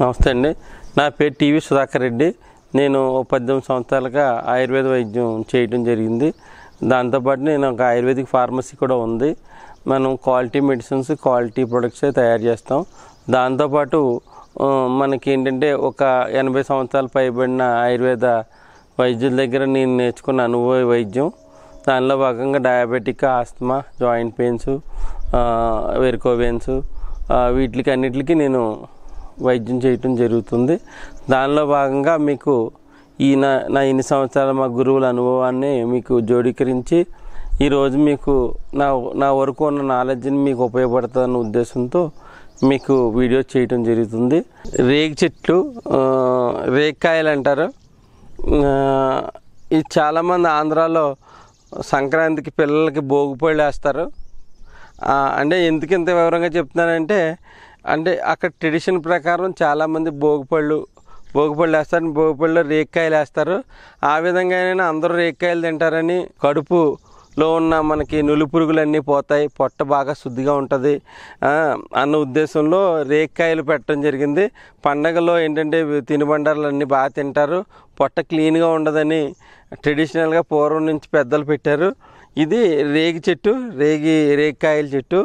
నమస్తే అండి నా పేరు టీవీ సుధాకర్ రెడ్డి నేను పద్దెనిమిది సంవత్సరాలుగా ఆయుర్వేద వైద్యం చేయడం జరిగింది దాంతోపాటు నేను ఒక ఆయుర్వేదిక్ ఫార్మసీ కూడా ఉంది మనం క్వాలిటీ మెడిసిన్స్ క్వాలిటీ ప్రొడక్ట్స్ తయారు చేస్తాం దాంతోపాటు మనకి ఏంటంటే ఒక ఎనభై సంవత్సరాలు పైబడిన ఆయుర్వేద వైద్యుల దగ్గర నేను నేర్చుకున్న అనుభవ వైద్యం దానిలో భాగంగా డయాబెటిక్ ఆస్తమా జాయింట్ పెయిన్స్ వెరుకో పెయిన్స్ వీటికి అన్నిటికీ నేను వైద్యం చేయటం జరుగుతుంది దానిలో భాగంగా మీకు ఈ నా నా ఇన్ని సంవత్సరాల మా గురువుల అనుభవాన్ని మీకు జోడీకరించి ఈరోజు మీకు నా నా వరకు ఉన్న నాలెడ్జ్ని మీకు ఉపయోగపడుతుందన్న ఉద్దేశంతో మీకు వీడియో చేయటం జరుగుతుంది రేగి చెట్లు రేగికాయలు అంటారు ఇది చాలామంది ఆంధ్రాలో సంక్రాంతికి పిల్లలకి భోగిపళ్ళు వేస్తారు అంటే ఎందుకు ఇంత వివరంగా చెప్తున్నానంటే అంటే అక్కడ ట్రెడిషన్ ప్రకారం చాలామంది భోగిపళ్ళు భోగిపళ్ళు వేస్తారు భోగిపళ్ళు రేక్కాయలు వేస్తారు ఆ విధంగానైనా అందరూ రేక్కాయలు తింటారని కడుపులో ఉన్న మనకి నులి పురుగులన్నీ పోతాయి పొట్ట బాగా శుద్ధిగా ఉంటుంది అన్న ఉద్దేశంలో రేక్కాయలు పెట్టడం జరిగింది పండగలో ఏంటంటే తినుబండారాలు అన్నీ బాగా తింటారు పొట్ట క్లీన్గా ఉండదని ట్రెడిషనల్గా పూర్వం నుంచి పెద్దలు పెట్టారు ఇది రేగి చెట్టు రేగి రేగికాయల చెట్టు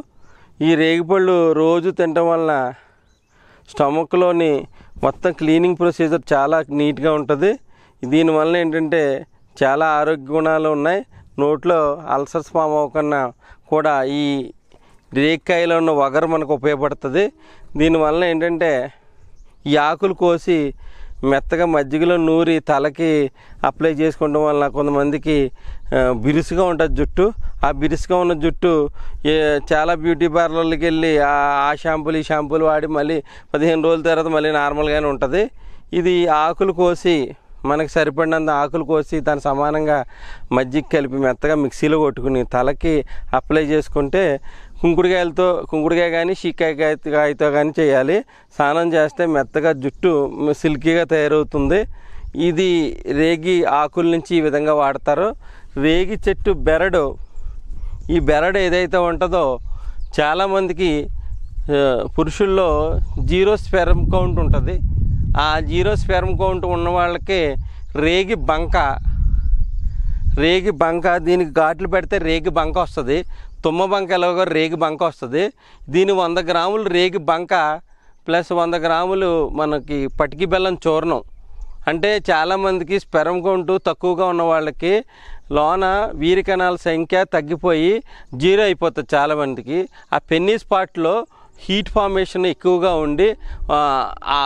ఈ రేగిపళ్ళు రోజు తినటం వలన స్టమక్లోని మొత్తం క్లీనింగ్ ప్రొసీజర్ చాలా నీట్గా ఉంటుంది దీనివల్ల ఏంటంటే చాలా ఆరోగ్య గుణాలు ఉన్నాయి నోట్లో అల్సర్స్ ఫామ్ అవ్వకుండా కూడా ఈ రేగికాయలో ఉన్న వగరు మనకు ఉపయోగపడుతుంది దీనివల్ల ఏంటంటే ఈ ఆకులు కోసి మెత్తగా మజ్జిగలో నూరి తలకి అప్లై చేసుకోవడం వల్ల కొంతమందికి బిరుసుగా ఉంటుంది జుట్టు ఆ బిరుసుగా ఉన్న జుట్టు చాలా బ్యూటీ పార్లర్లకి వెళ్ళి ఆ షాంపూలు ఈ షాంపూలు వాడి మళ్ళీ పదిహేను రోజుల తర్వాత మళ్ళీ నార్మల్గానే ఉంటుంది ఇది ఆకులు కోసి మనకు సరిపడినంత ఆకులు కోసి దాని సమానంగా మజ్జిగ కలిపి మెత్తగా మిక్సీలో కొట్టుకుని తలకి అప్లై చేసుకుంటే కుంకుడుకాయలతో కుంకుడుకాయ కానీ కాయతో కానీ చేయాలి స్నానం చేస్తే మెత్తగా జుట్టు సిల్కీగా తయారవుతుంది ఇది రేగి ఆకుల నుంచి ఈ విధంగా వాడతారు రేగి చెట్టు బెరడు ఈ బెరడు ఏదైతే ఉంటుందో చాలామందికి పురుషుల్లో జీరో స్పెరమ్ కౌంట్ ఉంటుంది ఆ జీరో స్పెరమ్ కౌంట్ ఉన్న వాళ్ళకి రేగి బంక రేగి బంక దీనికి ఘాట్లు పెడితే రేగి బంక వస్తుంది తుమ్మ బంక ఎలాగో రేగి బంక వస్తుంది దీని వంద గ్రాములు రేగి బంక ప్లస్ వంద గ్రాములు మనకి పటికి బెల్లం చూర్ణం అంటే చాలామందికి స్పెరం కొంటు తక్కువగా ఉన్న వాళ్ళకి లోన వీరి కణాల సంఖ్య తగ్గిపోయి జీరో అయిపోతుంది చాలామందికి ఆ పెన్నీ స్పాట్లో హీట్ ఫార్మేషన్ ఎక్కువగా ఉండి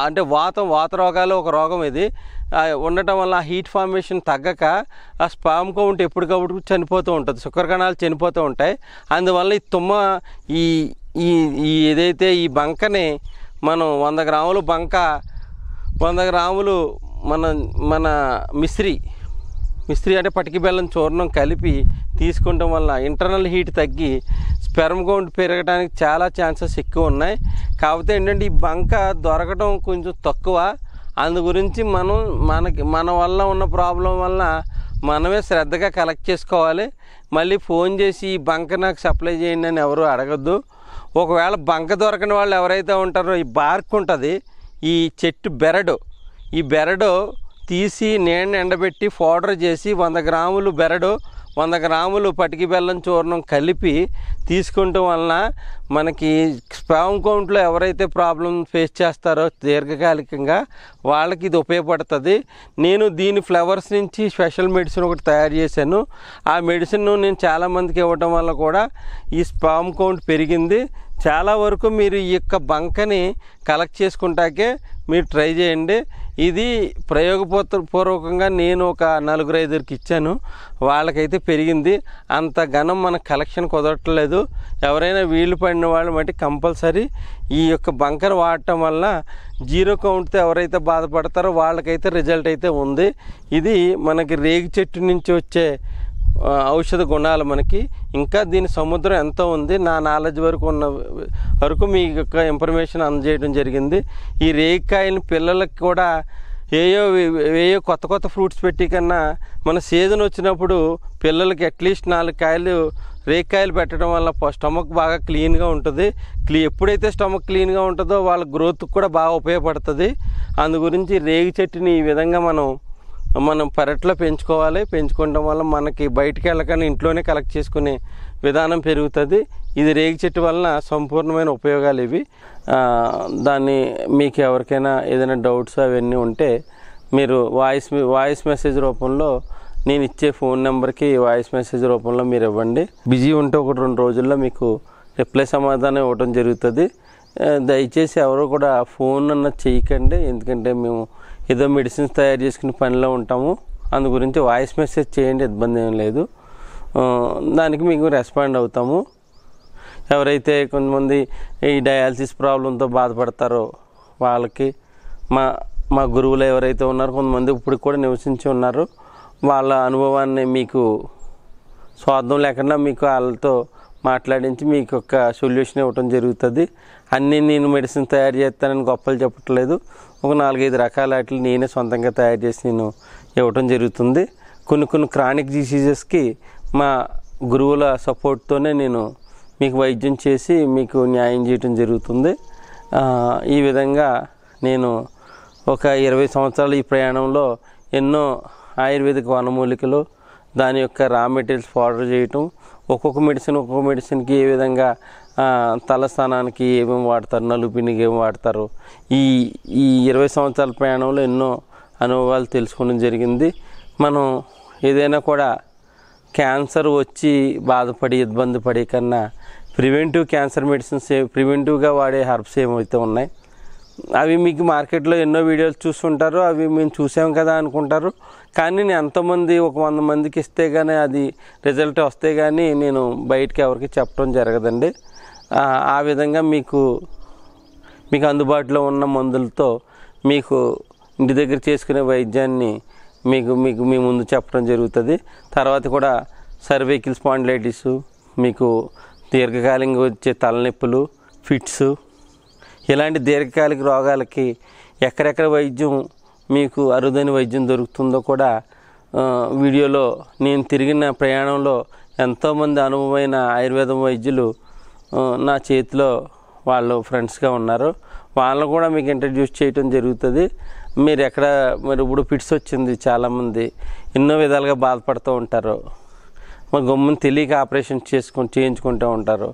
అంటే వాతం వాత రోగాలు ఒక రోగం ఇది ఉండటం వల్ల హీట్ ఫార్మేషన్ తగ్గక ఆ స్పామ్ కౌంట్ ఎప్పటికప్పుడు చనిపోతూ ఉంటుంది శుక్ర కణాలు చనిపోతూ ఉంటాయి అందువల్ల ఈ తుమ్మ ఈ ఈ ఏదైతే ఈ బంకని మనం వంద గ్రాములు బంక వంద గ్రాములు మన మన మిశ్రీ మిస్త్రీ అంటే పటికి బెల్లం చూర్ణం కలిపి తీసుకోవటం వల్ల ఇంటర్నల్ హీట్ తగ్గి స్పెరమ్ కౌంట్ పెరగడానికి చాలా ఛాన్సెస్ ఎక్కువ ఉన్నాయి కాకపోతే ఏంటంటే ఈ బంక దొరకడం కొంచెం తక్కువ అందు గురించి మనం మనకి మన వల్ల ఉన్న ప్రాబ్లం వల్ల మనమే శ్రద్ధగా కలెక్ట్ చేసుకోవాలి మళ్ళీ ఫోన్ చేసి ఈ బంక నాకు సప్లై చేయండి అని ఎవరు అడగద్దు ఒకవేళ బంక దొరకని వాళ్ళు ఎవరైతే ఉంటారో ఈ బార్క్ ఉంటుంది ఈ చెట్టు బెరడు ఈ బెరడు తీసి నేను ఎండబెట్టి పౌడర్ చేసి వంద గ్రాములు బెరడు వంద గ్రాములు పటికి బెల్లం చూర్ణం కలిపి తీసుకుంటం వలన మనకి స్పామ్ కౌంట్లో ఎవరైతే ప్రాబ్లం ఫేస్ చేస్తారో దీర్ఘకాలికంగా వాళ్ళకి ఇది ఉపయోగపడుతుంది నేను దీని ఫ్లవర్స్ నుంచి స్పెషల్ మెడిసిన్ ఒకటి తయారు చేశాను ఆ మెడిసిన్ నేను చాలామందికి ఇవ్వటం వల్ల కూడా ఈ స్పామ్ కౌంట్ పెరిగింది చాలా వరకు మీరు ఈ యొక్క బంకని కలెక్ట్ చేసుకుంటాకే మీరు ట్రై చేయండి ఇది ప్రయోగపూర్త పూర్వకంగా నేను ఒక నలుగురు ఐదుగురికి ఇచ్చాను వాళ్ళకైతే పెరిగింది అంత ఘనం మన కలెక్షన్ కుదరట్లేదు ఎవరైనా వీళ్ళు పడిన వాళ్ళు మట్టి కంపల్సరీ ఈ యొక్క బంకర్ వాడటం వల్ల జీరో కౌంట్తో ఎవరైతే బాధపడతారో వాళ్ళకైతే రిజల్ట్ అయితే ఉంది ఇది మనకి రేగు చెట్టు నుంచి వచ్చే ఔషధ గుణాలు మనకి ఇంకా దీని సముద్రం ఎంత ఉంది నా నాలెడ్జ్ వరకు ఉన్న వరకు మీ యొక్క ఇన్ఫర్మేషన్ అందజేయడం జరిగింది ఈ రేగికాయని పిల్లలకి కూడా ఏయో ఏయో కొత్త కొత్త ఫ్రూట్స్ పెట్టి కన్నా మన సీజన్ వచ్చినప్పుడు పిల్లలకి అట్లీస్ట్ నాలుగు కాయలు రేగికాయలు పెట్టడం వల్ల స్టమక్ బాగా క్లీన్గా ఉంటుంది క్లీ ఎప్పుడైతే స్టమక్ క్లీన్గా ఉంటుందో వాళ్ళ గ్రోత్కి కూడా బాగా ఉపయోగపడుతుంది అందు గురించి రేగి చెట్టుని ఈ విధంగా మనం మనం పెరట్లో పెంచుకోవాలి పెంచుకోవడం వల్ల మనకి బయటికి వెళ్ళకుండా ఇంట్లోనే కలెక్ట్ చేసుకునే విధానం పెరుగుతుంది ఇది రేగి చెట్టు వలన సంపూర్ణమైన ఉపయోగాలు ఇవి దాన్ని మీకు ఎవరికైనా ఏదైనా డౌట్స్ అవన్నీ ఉంటే మీరు వాయిస్ వాయిస్ మెసేజ్ రూపంలో నేను ఇచ్చే ఫోన్ నెంబర్కి వాయిస్ మెసేజ్ రూపంలో మీరు ఇవ్వండి బిజీ ఉంటే ఒక రెండు రోజుల్లో మీకు రిప్లై సమాధానం ఇవ్వడం జరుగుతుంది దయచేసి ఎవరు కూడా ఫోన్ అన్న చేయకండి ఎందుకంటే మేము ఏదో మెడిసిన్స్ తయారు చేసుకునే పనిలో ఉంటాము అందు గురించి వాయిస్ మెసేజ్ చేయండి ఇబ్బంది ఏం లేదు దానికి మీకు రెస్పాండ్ అవుతాము ఎవరైతే కొంతమంది ఈ డయాలసిస్ ప్రాబ్లంతో బాధపడతారో వాళ్ళకి మా మా గురువులు ఎవరైతే ఉన్నారో కొంతమంది ఇప్పుడు కూడా నివసించి ఉన్నారు వాళ్ళ అనుభవాన్ని మీకు స్వార్థం లేకుండా మీకు వాళ్ళతో మాట్లాడించి మీకు ఒక సొల్యూషన్ ఇవ్వటం జరుగుతుంది అన్నీ నేను మెడిసిన్ తయారు చేస్తానని గొప్పలు చెప్పట్లేదు ఒక నాలుగైదు రకాల వాటిని నేనే సొంతంగా తయారు చేసి నేను ఇవ్వటం జరుగుతుంది కొన్ని కొన్ని క్రానిక్ డిసీజెస్కి మా గురువుల సపోర్ట్తోనే నేను మీకు వైద్యం చేసి మీకు న్యాయం చేయటం జరుగుతుంది ఈ విధంగా నేను ఒక ఇరవై సంవత్సరాలు ఈ ప్రయాణంలో ఎన్నో ఆయుర్వేదిక వనమూలికలు దాని యొక్క రా మెటీరియల్స్ ఆర్డర్ చేయటం ఒక్కొక్క మెడిసిన్ ఒక్కొక్క మెడిసిన్కి ఏ విధంగా తలస్థానానికి ఏమేమి వాడతారు నలుపునికి ఏమి వాడతారు ఈ ఈ ఇరవై సంవత్సరాల ప్రయాణంలో ఎన్నో అనుభవాలు తెలుసుకోవడం జరిగింది మనం ఏదైనా కూడా క్యాన్సర్ వచ్చి బాధపడి ఇబ్బంది పడే కన్నా ప్రివెంటివ్ క్యాన్సర్ మెడిసిన్స్ ప్రివెంటివ్గా వాడే హర్బ్స్ ఏమైతే ఉన్నాయి అవి మీకు మార్కెట్లో ఎన్నో వీడియోలు చూస్తుంటారు అవి మేము చూసాం కదా అనుకుంటారు కానీ నేను ఎంతోమంది ఒక వంద మందికి ఇస్తే కానీ అది రిజల్ట్ వస్తే కానీ నేను బయటకి ఎవరికి చెప్పడం జరగదండి ఆ విధంగా మీకు మీకు అందుబాటులో ఉన్న మందులతో మీకు ఇంటి దగ్గర చేసుకునే వైద్యాన్ని మీకు మీకు మీ ముందు చెప్పడం జరుగుతుంది తర్వాత కూడా సర్వేకిల్ స్పాండిలైటిస్ మీకు దీర్ఘకాలికంగా వచ్చే తలనొప్పులు ఫిట్స్ ఇలాంటి దీర్ఘకాలిక రోగాలకి ఎక్కడెక్కడ వైద్యం మీకు అరుదైన వైద్యం దొరుకుతుందో కూడా వీడియోలో నేను తిరిగిన ప్రయాణంలో ఎంతోమంది అనుభవమైన ఆయుర్వేదం వైద్యులు నా చేతిలో వాళ్ళు ఫ్రెండ్స్గా ఉన్నారు వాళ్ళని కూడా మీకు ఇంట్రడ్యూస్ చేయటం జరుగుతుంది మీరు ఎక్కడ మరి ఇప్పుడు ఫిట్స్ వచ్చింది చాలామంది ఎన్నో విధాలుగా బాధపడుతూ ఉంటారు మరి గమ్మును తెలియక ఆపరేషన్ చేసుకొని చేయించుకుంటూ ఉంటారు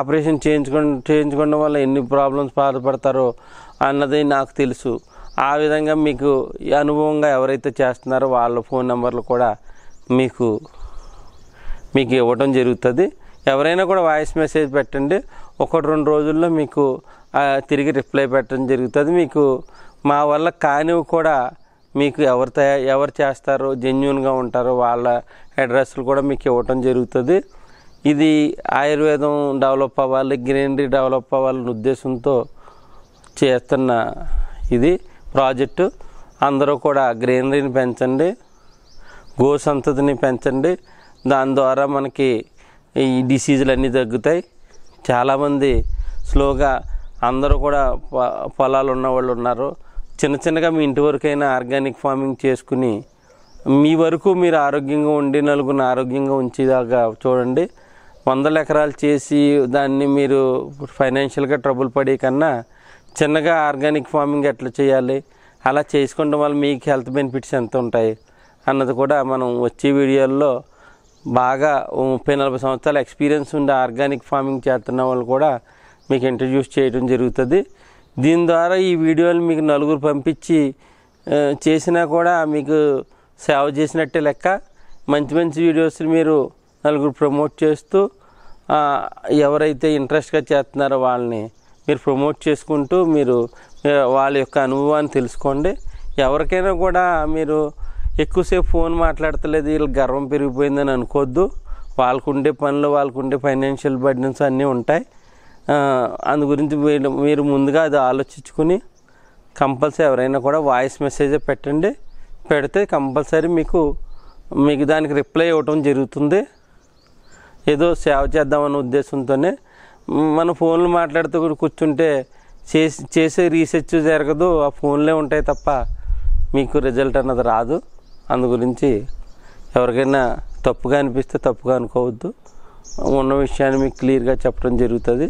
ఆపరేషన్ చేయించుకొని చేయించుకోవడం వల్ల ఎన్ని ప్రాబ్లమ్స్ బాధపడతారో అన్నది నాకు తెలుసు ఆ విధంగా మీకు అనుభవంగా ఎవరైతే చేస్తున్నారో వాళ్ళ ఫోన్ నెంబర్లు కూడా మీకు మీకు ఇవ్వడం జరుగుతుంది ఎవరైనా కూడా వాయిస్ మెసేజ్ పెట్టండి ఒకటి రెండు రోజుల్లో మీకు తిరిగి రిప్లై పెట్టడం జరుగుతుంది మీకు మా వల్ల కానివి కూడా మీకు ఎవరు తయా ఎవరు చేస్తారో జెన్యున్గా ఉంటారో వాళ్ళ అడ్రస్లు కూడా మీకు ఇవ్వటం జరుగుతుంది ఇది ఆయుర్వేదం డెవలప్ అవ్వాలి గ్రీనరీ డెవలప్ అవ్వాలనే ఉద్దేశంతో చేస్తున్న ఇది ప్రాజెక్టు అందరూ కూడా గ్రీనరీని పెంచండి గో సంతతిని పెంచండి దాని ద్వారా మనకి ఈ డిసీజులు అన్నీ తగ్గుతాయి చాలామంది స్లోగా అందరూ కూడా పొలాలు ఉన్నవాళ్ళు ఉన్నారు చిన్న చిన్నగా మీ ఇంటి వరకైనా ఆర్గానిక్ ఫార్మింగ్ చేసుకుని మీ వరకు మీరు ఆరోగ్యంగా ఉండి నలుగురిని ఆరోగ్యంగా ఉంచేదాకా చూడండి వందల ఎకరాలు చేసి దాన్ని మీరు ఫైనాన్షియల్గా ట్రబుల్ పడే కన్నా చిన్నగా ఆర్గానిక్ ఫార్మింగ్ ఎట్లా చేయాలి అలా చేసుకోవడం వల్ల మీకు హెల్త్ బెనిఫిట్స్ ఎంత ఉంటాయి అన్నది కూడా మనం వచ్చే వీడియోల్లో బాగా ముప్పై నలభై సంవత్సరాల ఎక్స్పీరియన్స్ ఉండే ఆర్గానిక్ ఫార్మింగ్ చేస్తున్న వాళ్ళు కూడా మీకు ఇంట్రడ్యూస్ చేయడం జరుగుతుంది దీని ద్వారా ఈ వీడియోలు మీకు నలుగురు పంపించి చేసినా కూడా మీకు సేవ చేసినట్టే లెక్క మంచి మంచి వీడియోస్ని మీరు నలుగురు ప్రమోట్ చేస్తూ ఎవరైతే ఇంట్రెస్ట్గా చేస్తున్నారో వాళ్ళని మీరు ప్రమోట్ చేసుకుంటూ మీరు వాళ్ళ యొక్క అనుభవాన్ని తెలుసుకోండి ఎవరికైనా కూడా మీరు ఎక్కువసేపు ఫోన్ మాట్లాడతలేదు వీళ్ళు గర్వం పెరిగిపోయిందని అనుకోవద్దు వాళ్ళకు ఉండే పనులు వాళ్ళకు ఉండే ఫైనాన్షియల్ బర్డెన్స్ అన్నీ ఉంటాయి అందు గురించి మీరు ముందుగా అది ఆలోచించుకుని కంపల్సరీ ఎవరైనా కూడా వాయిస్ మెసేజే పెట్టండి పెడితే కంపల్సరీ మీకు మీకు దానికి రిప్లై ఇవ్వటం జరుగుతుంది ఏదో సేవ చేద్దామనే ఉద్దేశంతోనే మన ఫోన్లు మాట్లాడుతూ కూర్చుంటే చేసి చేసే రీసెర్చ్ జరగదు ఆ ఫోన్లే ఉంటాయి తప్ప మీకు రిజల్ట్ అన్నది రాదు అందు గురించి ఎవరికైనా తప్పుగా అనిపిస్తే తప్పుగా అనుకోవద్దు ఉన్న విషయాన్ని మీకు క్లియర్గా చెప్పడం జరుగుతుంది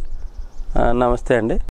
నమస్తే అండి